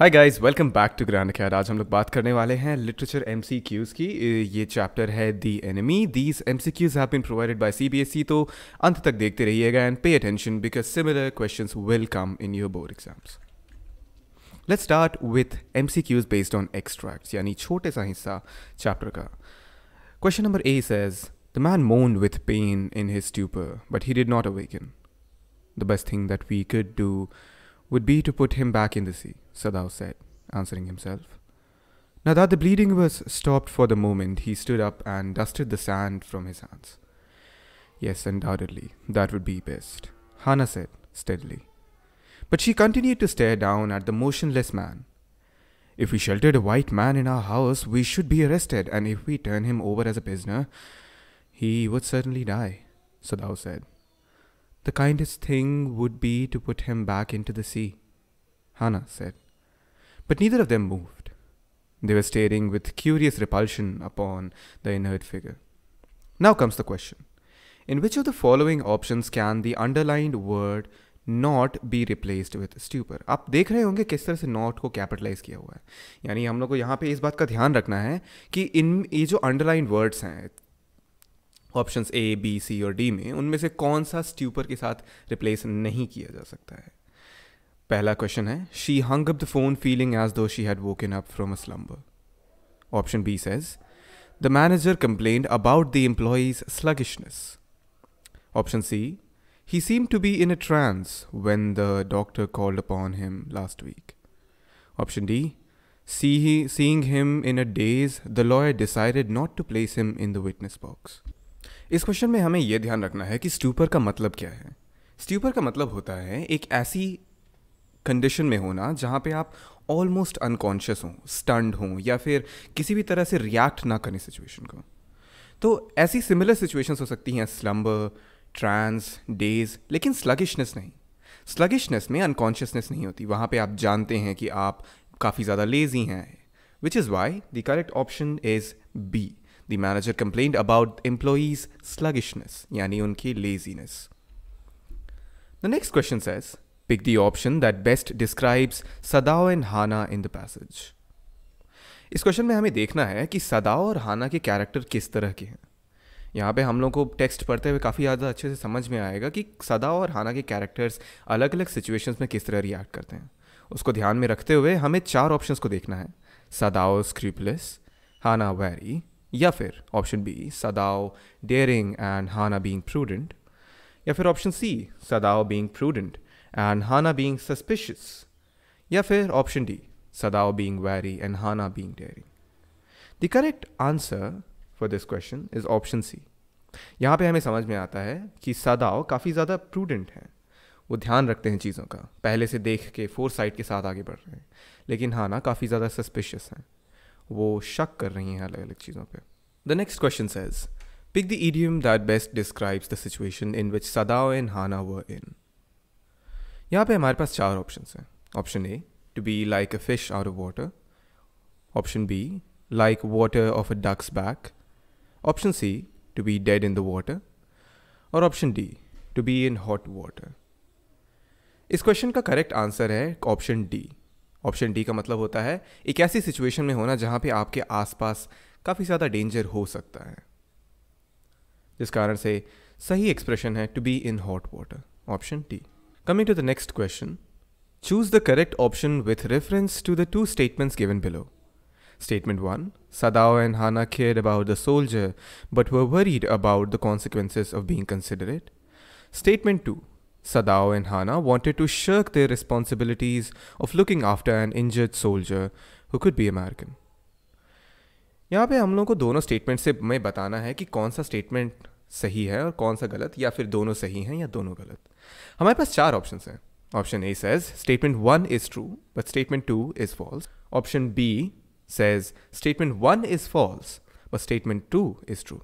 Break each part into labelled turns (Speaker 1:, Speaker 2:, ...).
Speaker 1: Hi guys welcome back to grand खैर आज हम लोग बात करने वाले हैं लिटरेचर एम की ये चैप्टर है the enemy these M C Qs have been provided by CBSE तो अंत तक देखते रहिएगा and pay attention because similar questions will come in your board exams let's start with M C Qs based on extract यानी छोटे सा हिस्सा chapter का question number A says the man moan with pain in his stupor but he did not awaken the best thing that we कड do would be to put him back in the sea, Sadao said, answering himself. Now that the bleeding was stopped for the moment, he stood up and dusted the sand from his hands. Yes, undoubtedly, that would be best, Hana said steadily. But she continued to stare down at the motionless man. If we sheltered a white man in our house, we should be arrested, and if we turn him over as a prisoner, he would certainly die, Sadao said. The kindest thing would be to put him back into the sea, Hannah said. But neither of them moved. They were staring with curious repulsion upon the inert figure. Now comes the question. In which of the following options can the underlined word "not" be replaced with "stupor"? आप देख रहे होंगे किस तरह से "not" को capitalise किया हुआ है यानी हम लोग को यहाँ पे इस बात का ध्यान रखना है कि इन ये जो अंडरलाइन वर्ड्स हैं ऑप्शन ए बी सी और डी में उनमें से कौन सा स्ट्यूपर के साथ रिप्लेस नहीं किया जा सकता है पहला क्वेश्चन है she hung up the phone feeling as though she had woken up from a slumber option B says the manager complain about the employees sluggishness option C he seem to be in a trance when the doctor called upon him last week option D see he seeing him in a daze the lawyer decided not to place him in the witness box इस question में हमें यह ध्यान रखना है कि स्ट्यूपर का मतलब क्या है स्ट्यूपर का मतलब होता है एक ऐसी कंडीशन में होना जहाँ पे आप ऑलमोस्ट अनकॉन्शियस हों स्टंड हों या फिर किसी भी तरह से रिएक्ट ना करें सिचुएशन को तो ऐसी सिमिलर सिचुएशंस हो सकती हैं स्लम्बर ट्रांस डेज लेकिन स्लगिशनेस नहीं स्लगिशनेस में अनकॉन्शियसनेस नहीं होती वहाँ पे आप जानते हैं कि आप काफ़ी ज़्यादा लेजी हैं which is why the correct option is B the manager complained about employees sluggishness यानी उनकी laziness the next question says pick the option that best describes Sadao and Hana in the passage इस question में हमें देखना है कि सदाओ और हाना के कैरेक्टर किस तरह के हैं यहाँ पे हम लोग को टेक्स्ट पढ़ते हुए काफ़ी ज़्यादा अच्छे से समझ में आएगा कि सदाओ और हाना के कैरेक्टर्स अलग अलग सिचुएशंस में किस तरह रिएक्ट करते हैं उसको ध्यान में रखते हुए हमें चार ऑप्शंस को देखना है सदाओ स्क्रिपलेस हाना वैरी या फिर option B Sadao daring and Hana being prudent या फिर option C Sadao being prudent and Hana being suspicious या फिर option D Sadao being wary and Hana being daring the correct answer for this question is option C यहाँ पे हमें समझ में आता है कि सदाओ काफ़ी ज़्यादा प्रूडेंट हैं वो ध्यान रखते हैं चीज़ों का पहले से देख के फोर साइड के साथ आगे बढ़ रहे हैं लेकिन हाना काफ़ी ज़्यादा सस्पिशियस हैं वो शक कर रही हैं अलग अलग चीज़ों पे the next question says pick the idiom that best describes the situation in which Sadao and Hana were in यहाँ पे हमारे पास चार ऑप्शन हैं option A to be like a fish out of water option B like water off a duck's back option C to be dead in the water और option D to be in hot water इस question का correct answer है option D option D का मतलब होता है एक ऐसी सिचुएशन में होना जहां पे आपके आसपास काफ़ी ज़्यादा डेंजर हो सकता है जिस कारण से सही एक्सप्रेशन है to be in hot water option D coming to the next question choose the correct option with reference to the two statements given below statement one Sadao and Hana care about the soldier but worried about the the of of being statement two Sadao and Hana wanted to shirk their responsibilities of looking after an injured soldier who could be American. यहाँ पे हम लोगों को दोनों statement से मैं बताना है कि कौन सा स्टेटमेंट सही है और कौन सा गलत या फिर दोनों सही हैं या दोनों गलत हमारे पास चार ऑप्शन हैं option A says statement one is true but statement two is false option B says statement one is false but statement two is true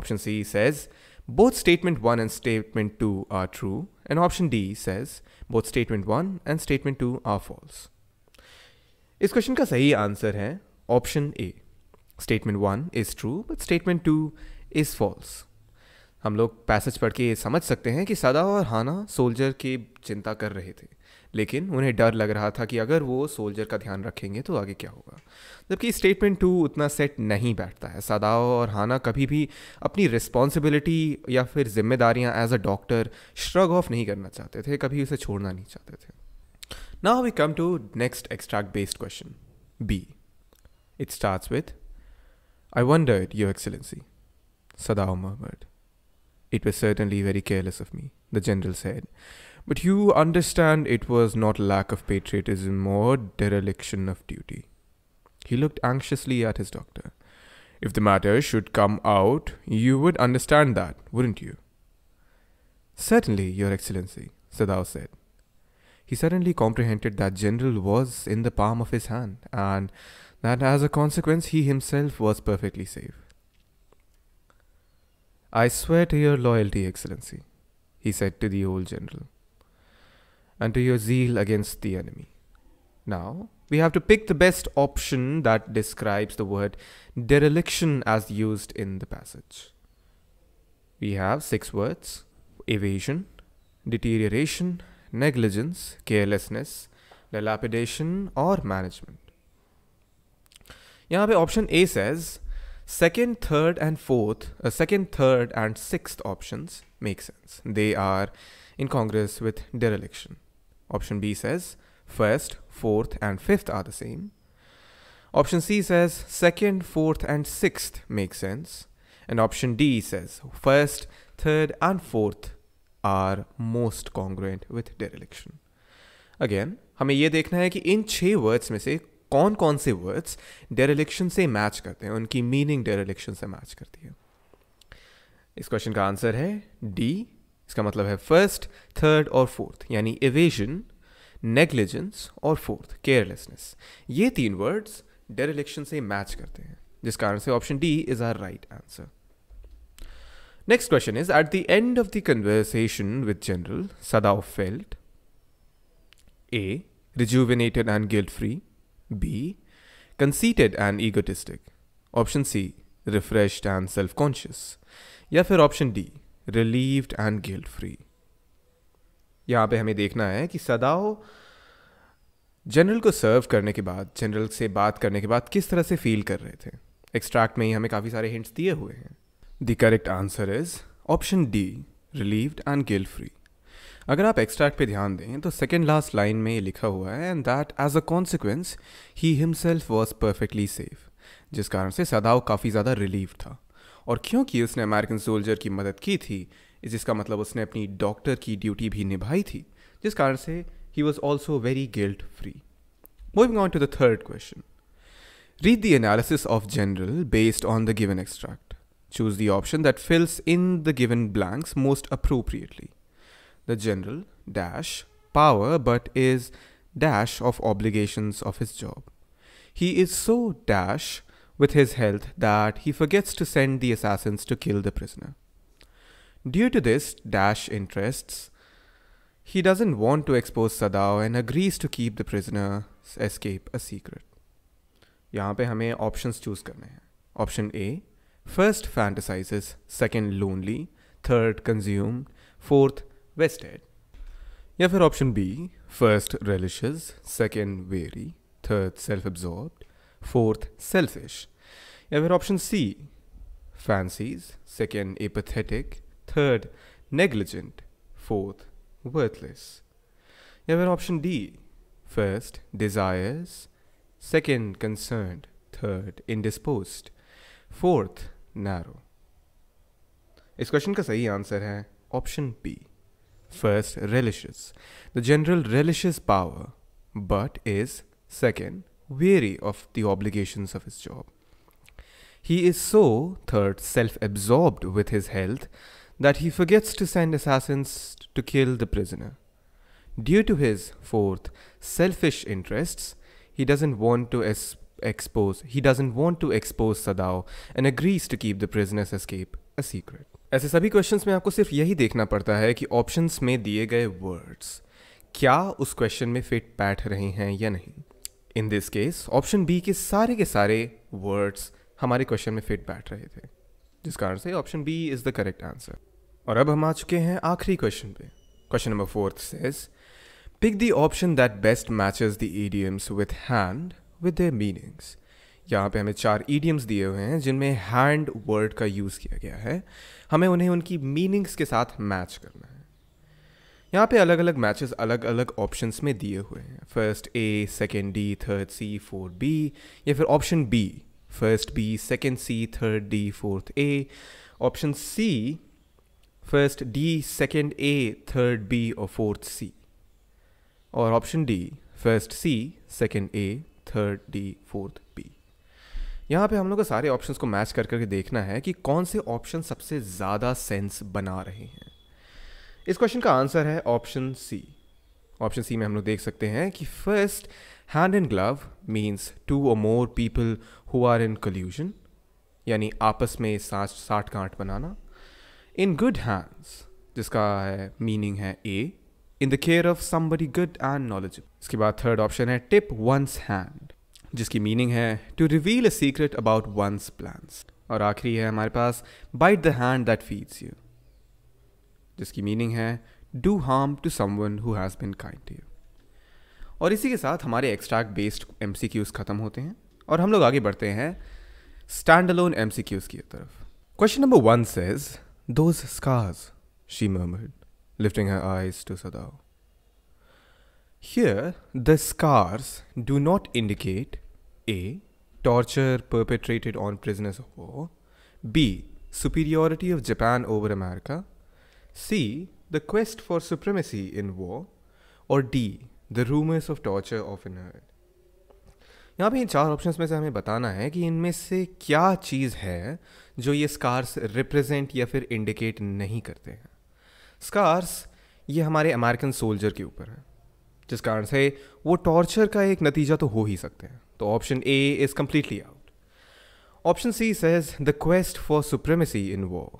Speaker 1: option C says Both statement 1 and statement 2 are true, and option D says both statement 1 and statement 2 are false. इस question का सही answer है option A statement one is true but statement two is false हम लोग passage पढ़ के ये समझ सकते हैं कि सदा और हाना सोल्जर की चिंता कर रहे थे लेकिन उन्हें डर लग रहा था कि अगर वो सोल्जर का ध्यान रखेंगे तो आगे क्या होगा जबकि स्टेटमेंट टू उतना सेट नहीं बैठता है सदाओ और हाना कभी भी अपनी रिस्पॉन्सिबिलिटी या फिर जिम्मेदारियाँ as a doctor shrug off नहीं करना चाहते थे कभी उसे छोड़ना नहीं चाहते थे now we come to next extract based question B it start with I wondered, Your Excellency, Sadao मोहम्मद it was certainly very careless of me the general said But you understand it was not lack of patriotism or dereliction of duty. He looked anxiously at his doctor. If the matter should come out, you would understand that, wouldn't you? Certainly, Your Excellency, Sadao said. He suddenly comprehended that General was in the palm of his hand, and that as a consequence he himself was perfectly safe. I swear to your loyalty, Excellency, he said to the old general and to your zeal against the enemy. Now, we have to pick the best option that describes the word dereliction as used in the passage. We have six words evasion, deterioration, negligence, carelessness, dilapidation, or management. Yahweh option A says second, third, and fourth, uh, second, third, and sixth options make sense. They are incongruous with dereliction. Option B says first, fourth, and fifth are the same. Option C says second, fourth, and sixth make sense. And option D says first, third, and fourth are most congruent with dereliction. Again, हमें ये देखना है कि इन छः words में से कौन कौन से वर्ड्स डेरेलिक्शन से मैच करते हैं उनकी मीनिंग डेरेलिक्शन से मैच करती है इस क्वेश्चन का आंसर है डी इसका मतलब है फर्स्ट थर्ड और फोर्थ यानी एवेजन नेग्लिजेंस और फोर्थ केयरलेसनेस ये तीन वर्ड्स डेरिलेक्शन से मैच करते हैं जिस कारण से option D is our right answer next question is at the end of the conversation with general Sadao felt A rejuvenated and guilt free B conceited and egotistic option C refresh and self conscious या फिर option D relieved and guilt free यहां पे हमें देखना है कि सदाओ general को सर्व करने के बाद जनरल से बात करने के बाद किस तरह से फील कर रहे थे एक्सट्रैक्ट में ही हमें काफ़ी सारे हिंट्स दिए हुए हैं the correct answer is option D relieved and guilt free अगर आप एक्सट्रैक्ट पे ध्यान दें तो सेकेंड लास्ट लाइन में ये लिखा हुआ है and that as a consequence he himself was perfectly safe जिस कारण से सदाओ काफ़ी ज़्यादा रिलीव था और क्योंकि उसने अमेरिकन सोल्जर की मदद की थी जिसका मतलब उसने अपनी डॉक्टर की ड्यूटी भी निभाई थी जिस कारण से he was also very guilt free moving on to the third question read the analysis of general based on the given extract choose the option that fills in the given blanks most appropriately. The general dash power but is dash of obligations of his job. He is so dash with his health that he forgets to send the assassins to kill the prisoner. Due to this dash interests, he doesn't want to expose Sadao and agrees to keep the prisoner's escape a secret. यहाँ पे हमें options choose करने हैं. Option A, first fantasizes, second lonely, third consumed, fourth wasted. या फिर option B, first relishes, second weary, third self-absorbed, fourth, selfish. You have option C, fancies, second, apathetic, third, negligent, fourth, worthless. You have option D, first, desires, second, concerned, third, indisposed, fourth, narrow. This question's का answer is option B. First, relishes. The general relishes power, but is second Weary of the obligations of his job. He is so, third, self absorbed with his health that he forgets to send assassins to kill the prisoner. Due to his, fourth, selfish interests, he doesn't want to expose he doesn't want to expose Sadao and agrees to keep the prisoner's escape a secret. ऐसे सभी questions में आपको सिर्फ यही देखना पड़ता है कि ऑप्शंस में दिए गए वर्ड्स क्या उस क्वेश्चन में फिट बैठ रहे हैं या नहीं in this case option B के सारे के सारे वर्ड्स हमारे क्वेश्चन में फिट बैठ रहे थे जिस कारण से option B is the correct answer और अब हम आ चुके हैं आखिरी क्वेश्चन पे question number fourth says pick the option that best matches the idioms with hand with their meanings यहाँ पे हमें चार ईडियम्स दिए हुए हैं जिनमें हैंड वर्ड का यूज़ किया गया है हमें उन्हें उनकी मीनिंग्स के साथ मैच करना है यहाँ पे अलग अलग मैचेस अलग अलग ऑप्शंस में दिए हुए हैं first A second D third C fourth B या फिर option B first B second C third D fourth A option C first D second A third B और फोर्थ सी और option D first C second A third D fourth B यहाँ पे हम लोग को सारे ऑप्शंस को match कर करके देखना है कि कौन से ऑप्शन सबसे ज़्यादा सेंस बना रहे हैं इस क्वेश्चन का आंसर है ऑप्शन सी ऑप्शन सी में हम लोग देख सकते हैं कि first hand and glove means two और more people who are in collusion यानी आपस में साठ साठ गांठ बनाना इन गुड हैंड्स जिसका है मीनिंग है a in the care of somebody good and knowledge इसके बाद थर्ड ऑप्शन है टिप वंस हैंड जिसकी मीनिंग है to reveal a secret about one's plans और आखिरी है हमारे पास bite the hand that feeds you जिसकी मीनिंग है do harm to someone who has been kind to you और इसी के साथ हमारे एक्सट्रैक्ट बेस्ड एम ख़त्म होते हैं और हम लोग आगे बढ़ते हैं स्टैंड अलोन एम की तरफ question number one says those scars she murmured lifting her eyes to Sadao. Here, the scars do not indicate A. Torture perpetrated on prisoners of war, B. Superiority of Japan over America, C. The quest for supremacy in war. और D. The rumors of torture often heard. यहाँ पे इन चार options में से हमें बताना है कि इनमें से क्या चीज़ है जो ये स्कार्स रिप्रेजेंट या फिर इंडिकेट नहीं करते हैं स्कार्स ये हमारे अमेरिकन सोल्जर के ऊपर है जिस कारण से वो टॉर्चर का एक नतीजा तो हो ही सकते हैं तो option A is completely out option C says the quest for supremacy in war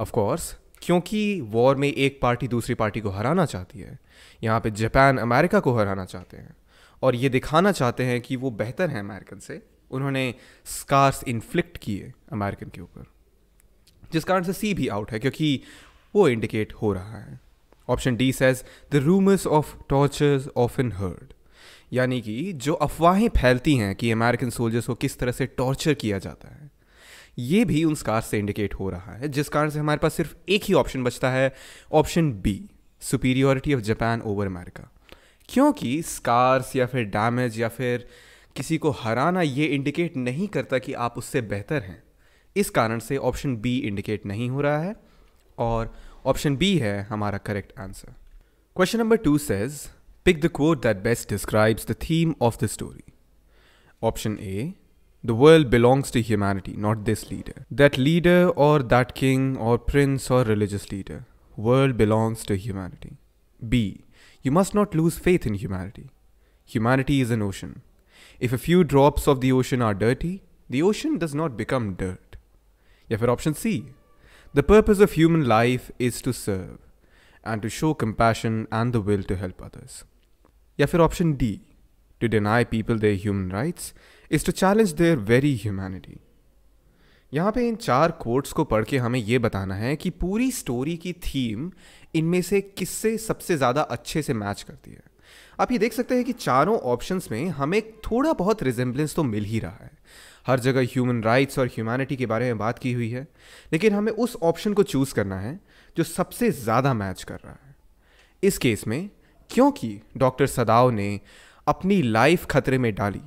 Speaker 1: of course क्योंकि वॉर में एक पार्टी दूसरी पार्टी को हराना चाहती है यहाँ पे जापान अमेरिका को हराना चाहते हैं और ये दिखाना चाहते हैं कि वो बेहतर हैं अमेरिकन से उन्होंने स्कार्स इन्फ्लिक्ट किए अमेरिकन के ऊपर जिस कारण से सी भी आउट है क्योंकि वो इंडिकेट हो रहा है option D says the rumours of tortures of in heard यानी कि जो अफवाहें फैलती हैं कि अमेरिकन सोल्जर्स को किस तरह से टॉर्चर किया जाता है ये भी उन स्कार्स से इंडिकेट हो रहा है जिस कारण से हमारे पास सिर्फ एक ही ऑप्शन बचता है option B superiority of Japan over America क्योंकि स्कार्स या फिर डैमेज या फिर किसी को हराना ये इंडिकेट नहीं करता कि आप उससे बेहतर हैं इस कारण से ऑप्शन बी इंडिकेट नहीं हो रहा है और ऑप्शन बी है हमारा correct answer question number two says pick the quote that best describes the theme of the story option A The world belongs to humanity, not this leader. That leader or that king or prince or religious leader. World belongs to humanity. B. You must not lose faith in humanity. Humanity is an ocean. If a few drops of the ocean are dirty, the ocean does not become dirt. Yeah, option C. The purpose of human life is to serve and to show compassion and the will to help others. Yeah, option D. To deny people their human rights is to challenge their very humanity यहाँ पे इन चार quotes को पढ़ के हमें ये बताना है कि पूरी स्टोरी की थीम इनमें से किससे सबसे ज़्यादा अच्छे से मैच करती है आप ये देख सकते हैं कि चारों ऑप्शंस में हमें थोड़ा बहुत रिजेम्बलेंस तो मिल ही रहा है हर जगह ह्यूमन राइट्स और ह्यूमैनिटी के बारे में बात की हुई है लेकिन हमें उस ऑप्शन को चूज़ करना है जो सबसे ज़्यादा मैच कर रहा है इस केस में क्योंकि डॉक्टर सदाव ने अपनी लाइफ खतरे में डाली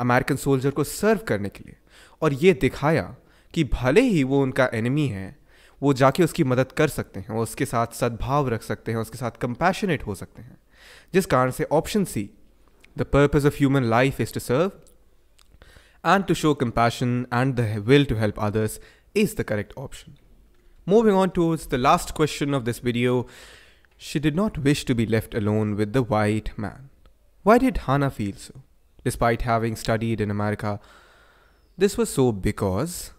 Speaker 1: अमेरिकन सोल्जर को सर्व करने के लिए और ये दिखाया कि भले ही वो उनका एनिमी है वो जाके उसकी मदद कर सकते हैं उसके साथ सद्भाव रख सकते हैं उसके साथ कंपैशनेट हो सकते हैं जिस कारण से option C the purpose of human life is to serve and to show compassion and the will to help others is the correct option moving on towards the last question of this video she did not wish to be left alone with the white man why did Hana feel so despite having studied in America. This was so because,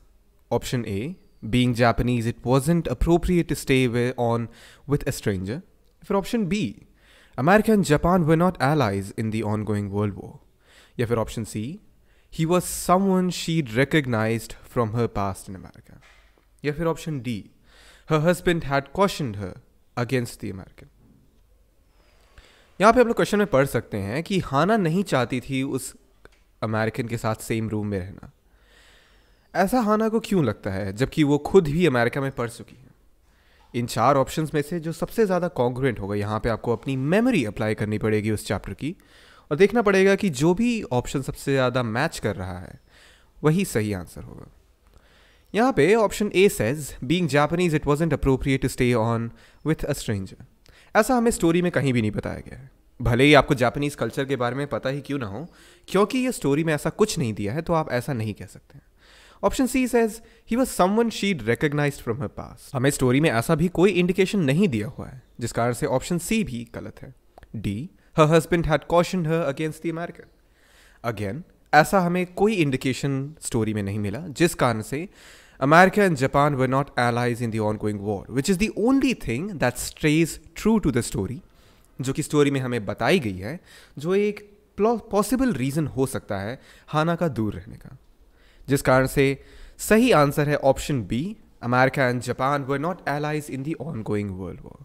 Speaker 1: option A, being Japanese, it wasn't appropriate to stay on with a stranger. For option B, America and Japan were not allies in the ongoing World War. Yeah, for option C, he was someone she'd recognized from her past in America. Yeah, for option D, her husband had cautioned her against the American. यहाँ पे आप लोग question में पढ़ सकते हैं कि हाना नहीं चाहती थी उस अमेरिकन के साथ सेम रूम में रहना ऐसा हाना को क्यों लगता है जबकि वो खुद भी अमेरिका में पढ़ चुकी है इन चार ऑप्शंस में से जो सबसे ज़्यादा कॉन्ग्रेंट होगा यहाँ पे आपको अपनी मेमोरी अप्लाई करनी पड़ेगी उस चैप्टर की और देखना पड़ेगा कि जो भी ऑप्शन सबसे ज़्यादा मैच कर रहा है वही सही आंसर होगा यहाँ पे option A says being Japanese it was inappropriate to stay on with a stranger ऐसा हमें स्टोरी में कहीं भी नहीं बताया गया है भले ही आपको जापानीज़ कल्चर के बारे में पता ही क्यों ना हो क्योंकि ये स्टोरी में ऐसा कुछ नहीं दिया है तो आप ऐसा नहीं कह सकते हैं option C says he was someone she recognize from her पास हमें स्टोरी में ऐसा भी कोई इंडिकेशन नहीं दिया हुआ है जिस कारण से ऑप्शन सी भी गलत है D her husband had caution her against the American again ऐसा हमें कोई इंडिकेशन स्टोरी में नहीं मिला जिस कारण से America and Japan were not allies in the ongoing war, which is the only thing that stays true to the story, जो कि स्टोरी में हमें बताई गई है जो एक पॉसिबल रीज़न हो सकता है हाना का दूर रहने का जिस कारण से सही आंसर है option B America and Japan were not allies in the ongoing world war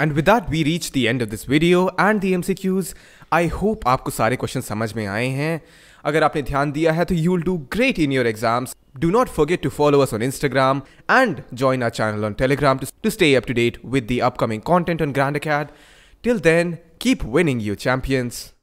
Speaker 1: and with that we reach the end of this video and the M C Qs I hope आपको सारे question समझ में आए हैं अगर आपने ध्यान दिया है तो you will do great in your exams Do not forget to follow us on Instagram and join our channel on Telegram to, to stay up to date with the upcoming content on Grand Acad. Till then, keep winning, you champions.